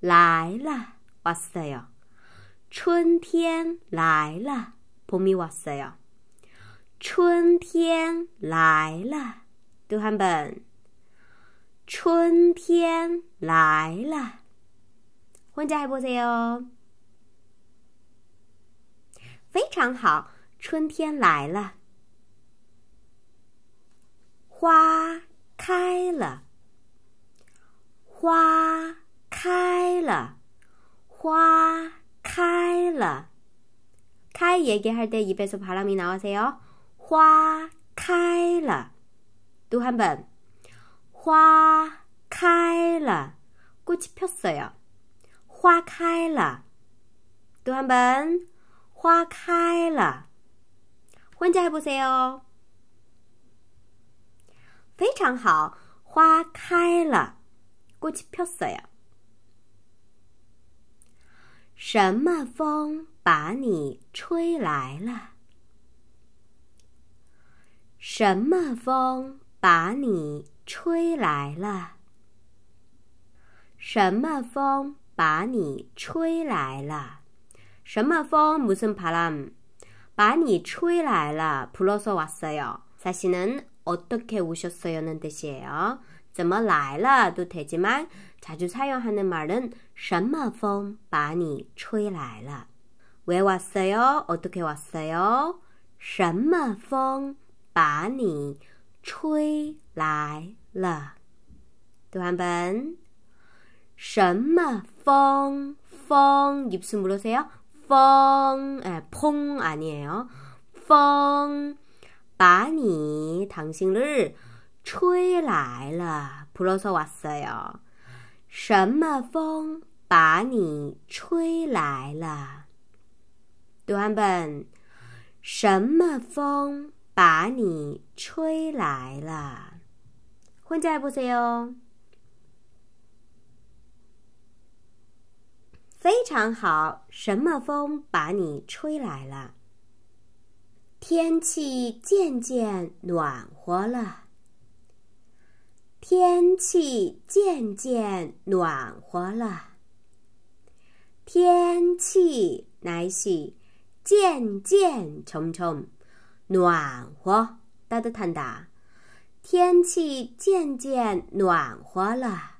来了，哇塞呀！春天来了，波米哇塞呀！春天来了，读汉本，春天来了，换家一波子哟！非常好，春天来了，花开了，花。 开了，花开了。开얘기할 때 입에서 바람이 나오세요. 화开了. 또 한 번. 화开了. 꽃이 폈어요. 화开了. 또한 번. 화开了. 혼자 해보세요. 非常好，花开了，꽃이폈어요。 什么风把你吹来了？什么风把你吹来了？什么风把你吹来了？什么风무슨바람把你吹来了？불어서왔어요사실은어떻게오셨어요는뜻이에요怎么来了都되지만자주사용하는말은什么风把你吹来了？喂哇塞哟，我都给哇塞哟。什么风把你吹来了？读完本。什么风？风？你先不说呀。风哎，风，아니에 요。 风把你当时呢吹来了。不说哇塞哟。什么风？把你吹来了，读完本，什么风把你吹来了？混在不塞哟，非常好。什么风把你吹来了？天气渐渐暖和了，天气渐渐暖和了。天气来是渐渐沉重暖和，哒哒坦哒。天气渐渐暖和了，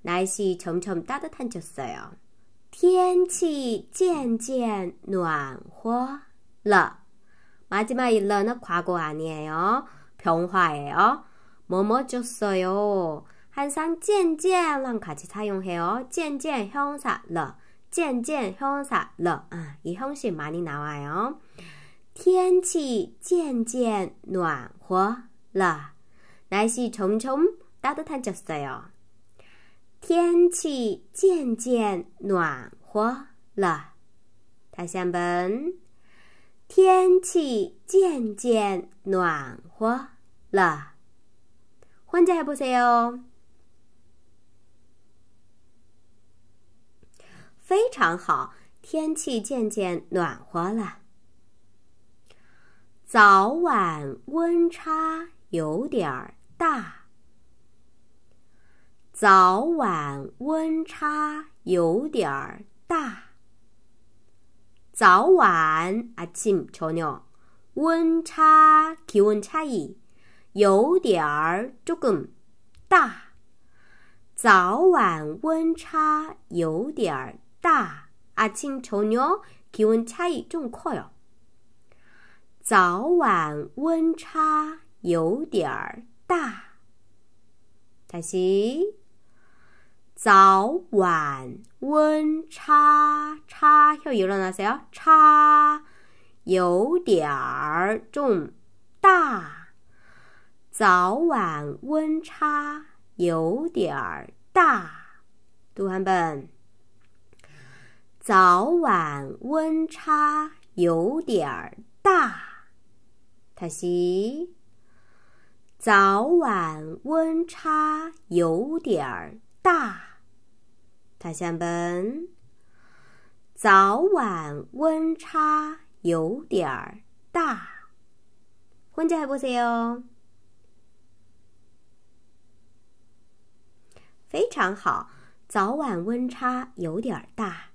来是沉沉哒哒坦就噻哟。天气渐渐暖和了，马吉马伊了那夸过啊捏哟，平滑哎哟，么么就噻哟。山渐渐让卡起太阳黑哦，渐渐向山了。 渐渐형사了啊이 아, 형식 많이 나와요. 天气渐渐暖和了. 날씨 점점 따뜻해졌어요. 天气渐渐暖和了. 다시 한번. 天气渐渐暖和了. 혼자 해보세요. 非常好，天气渐渐暖和了。早晚温差有点儿大。早晚温差有点儿大。早晚啊，亲臭妞，温差气温差异有点儿这个大。早晚温差有点儿。大啊，青潮鸟，气温差异重快哟。早晚温差有点儿大，看西。早晚温差差又有了哪些啊？差有点儿重大。早晚温差有点儿大，读完本。早晚温差有点儿大，他西。早晚温差有点儿大，他下本。早晚温差有点儿大，温差还不错哦。非常好，早晚温差有点儿大。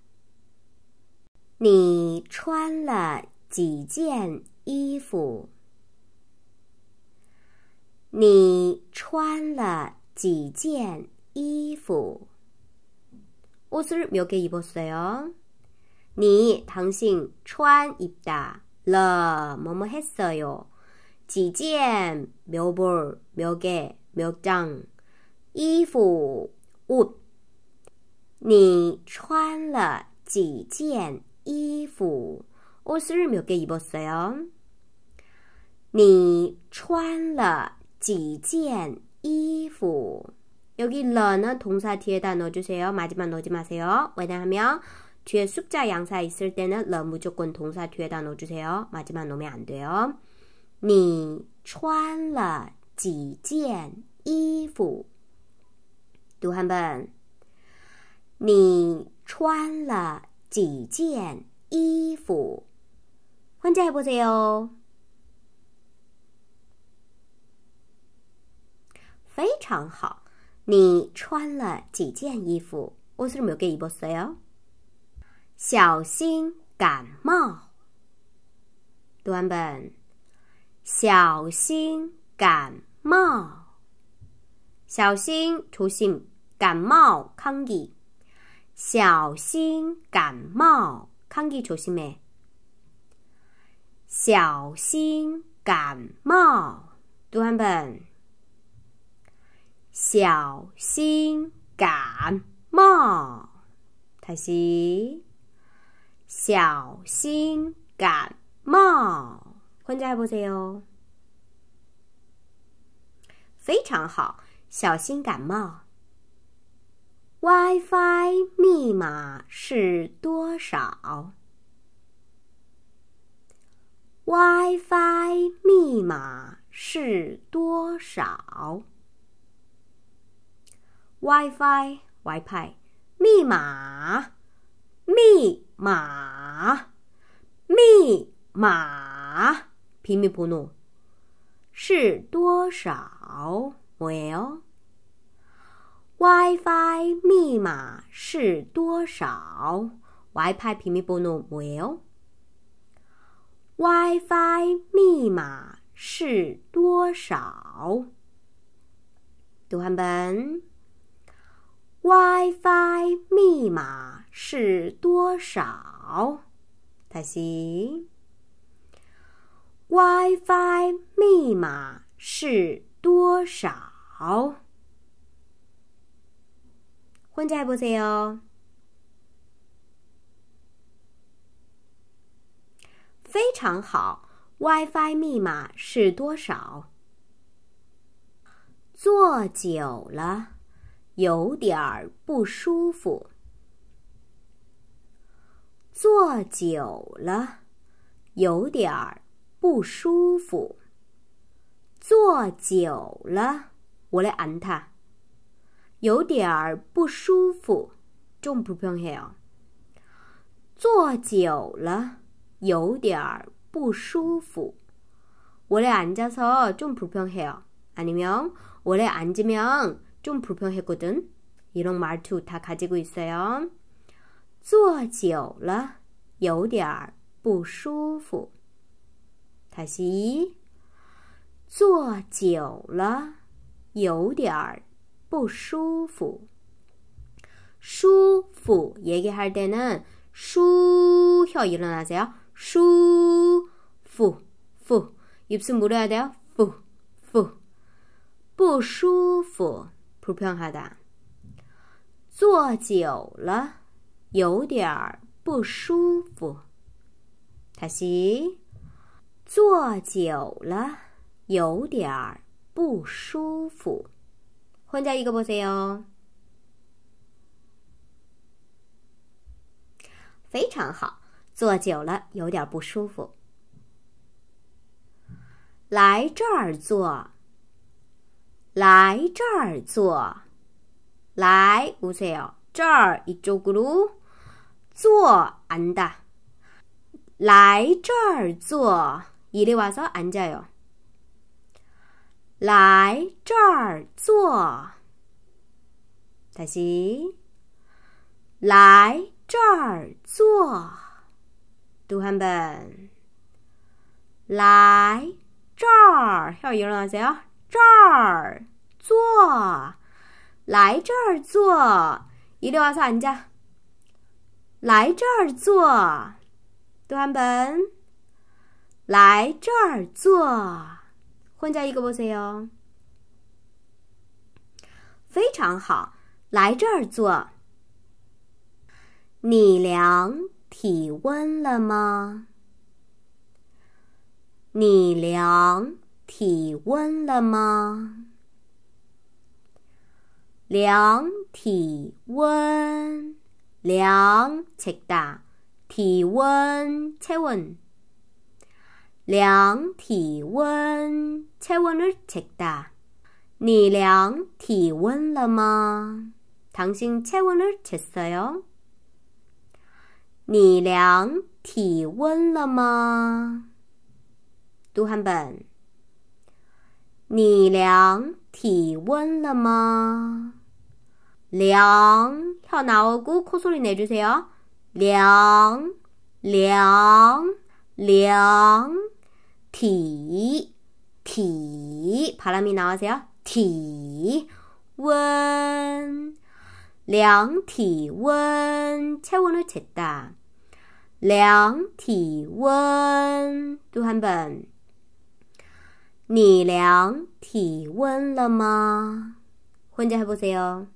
你穿了几件衣服你穿了几件衣服我是没有给一百岁你弹性穿一打了摸摸黑色哟几件没有波没有盖衣服 w 你穿了几件 이服 옷을 몇 개 입었어요. 你穿了几件衣服 여기 了는 동사 뒤에다 넣어주세요. 마지막 넣지 마세요. 왜냐하면 뒤에 숫자 양사 있을 때는 了 무조건 동사 뒤에다 넣어주세요. 마지막 넣으면 안 돼요. 你穿了几件衣服 또한 번. 你穿了几件衣服，换在不着哟？非常好，你穿了几件衣服？我是不是没有给衣服塞哦？小心感冒。短本，小心感冒，小心出现感冒，康议。小心感冒，看记错心没？小心感冒，读完本。小心感冒，台西。小心感冒，困在还不错哟。非常好，小心感冒。WiFi 密码是多少？WiFi 密码是多少？WiFi Wi-Fi 密码密码密码，拼音扑怒是多少？Well。WiFi 密码是多少？WiFi 屏密不能没有。WiFi 密码是多少？读汉本。WiFi 密码是多少？太西。WiFi 密码是多少？在不，在哦。非常好。WiFi 密码是多少？坐久了有点儿不舒服。坐久了有点儿不舒服。坐久了，我来按它。有点儿不舒服，좀불편해 요。 坐久了有点儿不舒服。원래앉아서좀불편해요아니면원래앉으면좀불편했거든이런말두다같이구있어요坐久了有点儿不舒服。다 시， 坐久了有点儿。不舒服舒服爷爷还是 d 舒跳一段啊怎样舒服服也不是母的啊怎样 f 不舒服 p r e p 坐久了有点儿不舒服塔西坐久了有点儿不舒服换下一个不碎哟，非常好。坐久了有点不舒服，来这儿坐，来这儿坐，来不碎哟。这儿一周咕噜，坐安的。来这儿坐，이리와서앉아 요。 来这儿坐，大西。来这儿坐，读汉本。来这儿，要一个往谁啊！这儿坐，来这儿坐，一六二三，你叫。来这儿坐，读汉本。来这儿坐。换下一个波塞哟，非常好。来这儿坐。你量体温了吗？你量体温了吗？量体温，量 c h 体温，check 温。 량体温 체온을 쟀다. 你量体温了吗? 당신 체온을 쟀어요? 你量体温了吗?또한 번. 你量体温了吗?量,혀 나오고 코소리 내주세요. 量,量,量. 티, 티, 바람이 나와세요. 티, 원, 량티원, 체온을 쟀다. 량티원, 또한 번. 你量体温了吗? 혼자 해보세요.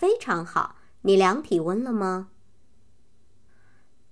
非常好，你量体温了吗？ 네, 네, 네.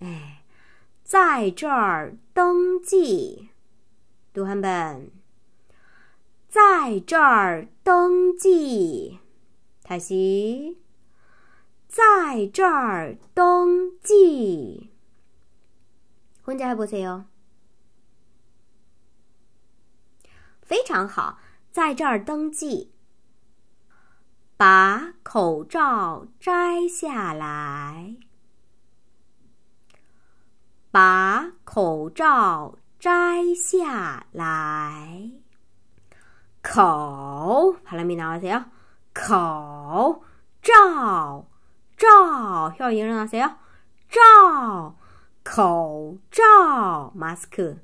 哎，在这儿登记，读汉本。在这儿登记，塔西。在这儿登记，婚家还不错哟。非常好，在这儿登记，把口罩摘下来。 把口罩摘下来。口발음이 나와세요.口罩罩혀 일어나세요.罩口罩 마스크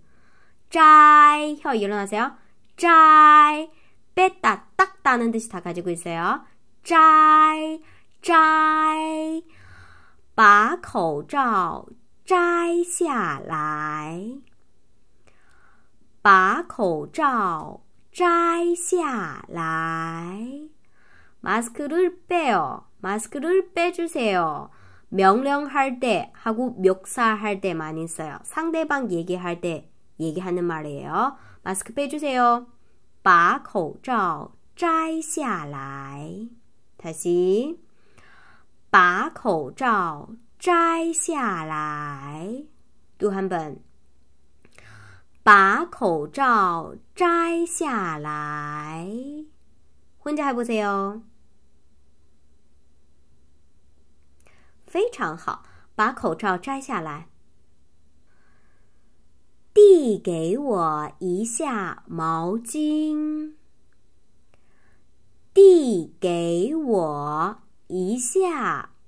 摘혀 일어나세요. 摘 뺐다 닦다는 뜻이 다 가지고 있어요. 摘摘把口罩 摘下来，把口罩摘下来。마스크를 빼요. 마스크를 빼주세요. 명령할 때 하고 묘사할 때 많이 써요. 상대방 얘기할 때 얘기하는 말이에요. 마스크 빼주세요. 把口罩摘下来. 다시 把口罩摘下来，读汉本，把口罩摘下来，回家还不错哟，非常好。把口罩摘下来，递给我一下毛巾，递给我一下。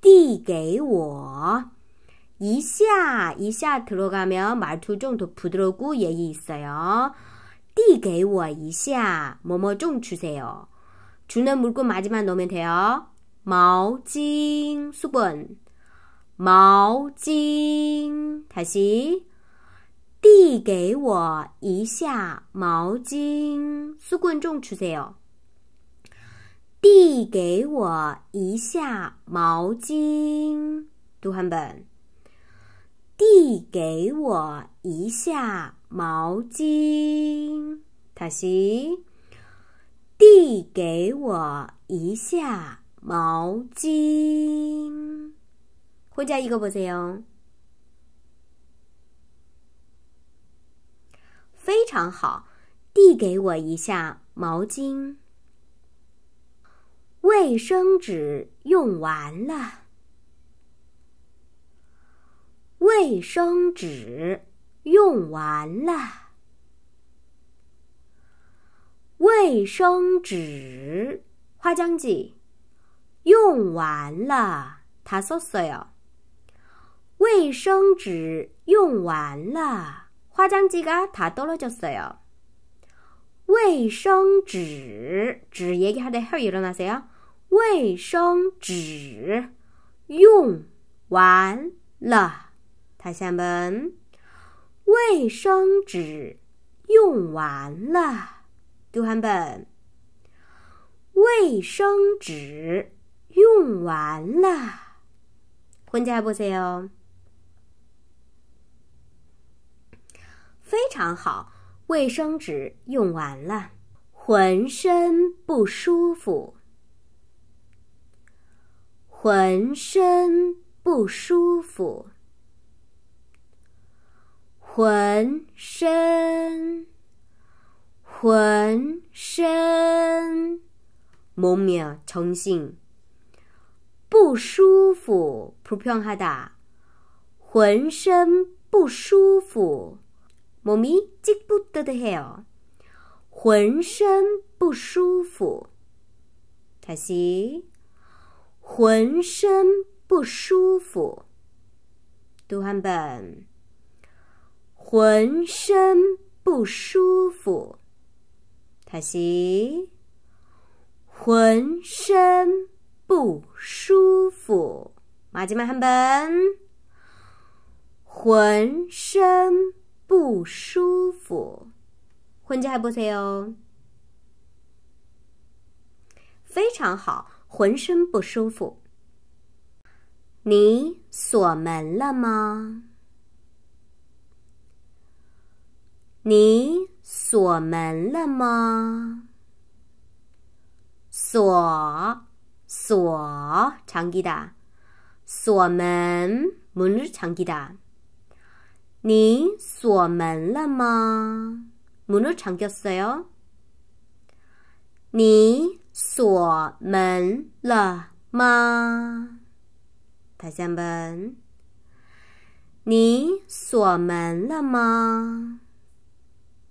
递给我. 이샤, 이샤 들어가면 말투 좀 더 부드럽고 예의 있어요. 递给我 이샤, 뭐뭐 좀 주세요. 주는 물건 마지막 넣으면 돼요. 毛巾, 수건. 毛巾, 다시. 递给我一下毛巾. 수건 좀 주세요. 递给我一下毛巾，读汉本。递给我一下毛巾，塔西。递给我一下毛巾。回答一个不错哟，非常好。递给我一下毛巾。卫生纸用完了，卫生纸用完了，卫生纸花浆机用完了，他说嗦哟。卫生纸用完了，花浆机嘎，它多了就是哟。卫生纸纸也给他的后叶有哪些啊？卫生纸用完了，他下门，卫生纸用完了，读完本。卫生纸用完了，浑身不色哦。非常好，卫生纸用完了，浑身不舒服。浑身不舒服，浑身浑身，猫咪啊，重新。不舒服，普飘哈哒，浑身不舒服，猫咪急不得的哈哟，浑身不舒服，泰西。浑身不舒服，读汉本。浑身不舒服，塔西。浑身不舒服，马吉曼汉本。浑身不舒服，混音还不错哦。非常好。浑身不舒服。你锁门了吗？你锁门了吗？锁锁长吉哒，锁门门日长吉哒。你锁门了吗？문을잠겼어 요。 你锁门了吗？台香本。你锁门了吗？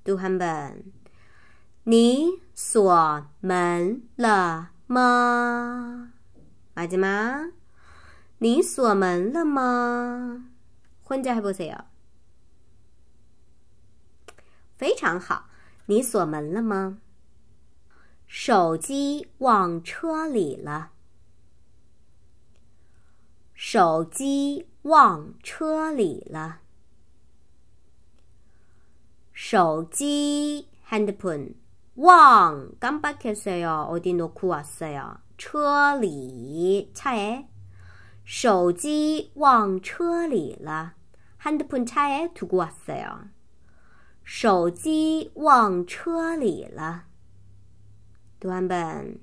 读汉本。你锁门了吗？阿吉妈，你锁门了吗？混家还不写非常好，你锁门了吗？手机忘车里了。手机忘车里了。手机 （handphone） 忘，刚不客气哟，我滴诺哭啊塞哟。车里差哎，手机忘车里了。handphone 差哎，吐过塞哟。手机忘车里了。读完本，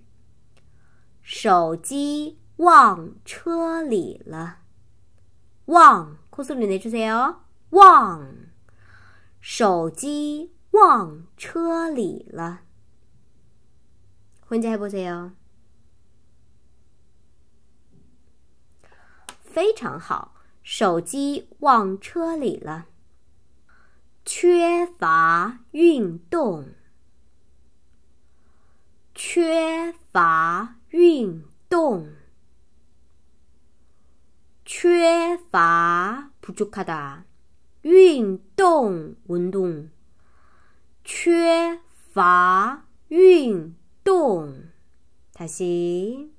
手机忘车里了。忘，快速领哪句词哟？忘，手机忘车里了。混接还不错哟。非常好，手机忘车里了。缺乏运动。 缺乏运动，缺乏부족하다. 운동 운동, 缺乏运动. 다시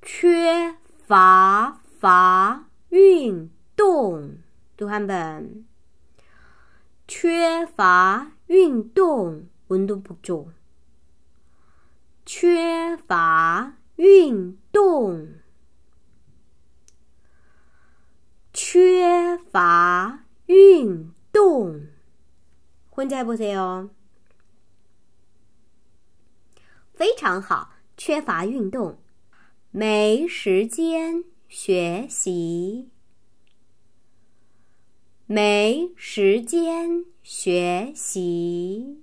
缺乏乏运动.또 한 번. 缺乏运动 운동 폭조. 缺乏运动，缺乏运动，混在不在哦？非常好。缺乏运动，没时间学习，没时间学习。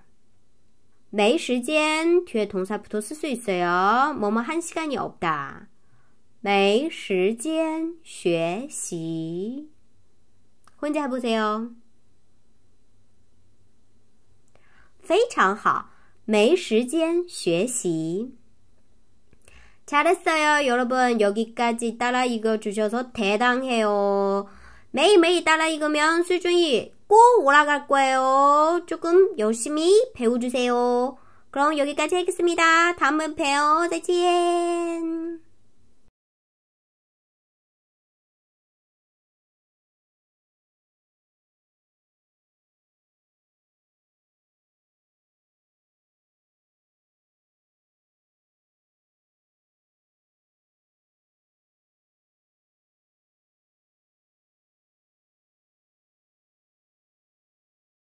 没时间，同学，同学不读是水水哦，妈妈喊洗干你哦不哒，没时间学习，婚假不读哦，非常好，没时间学习。잘했어 요， 여러분여기까지따라읽어주셔서대단해요매일매일따라읽으면수준이꼭 올라갈 거예요. 조금 열심히 배워주세요. 그럼 여기까지 하겠습니다. 다음은 배워,再见.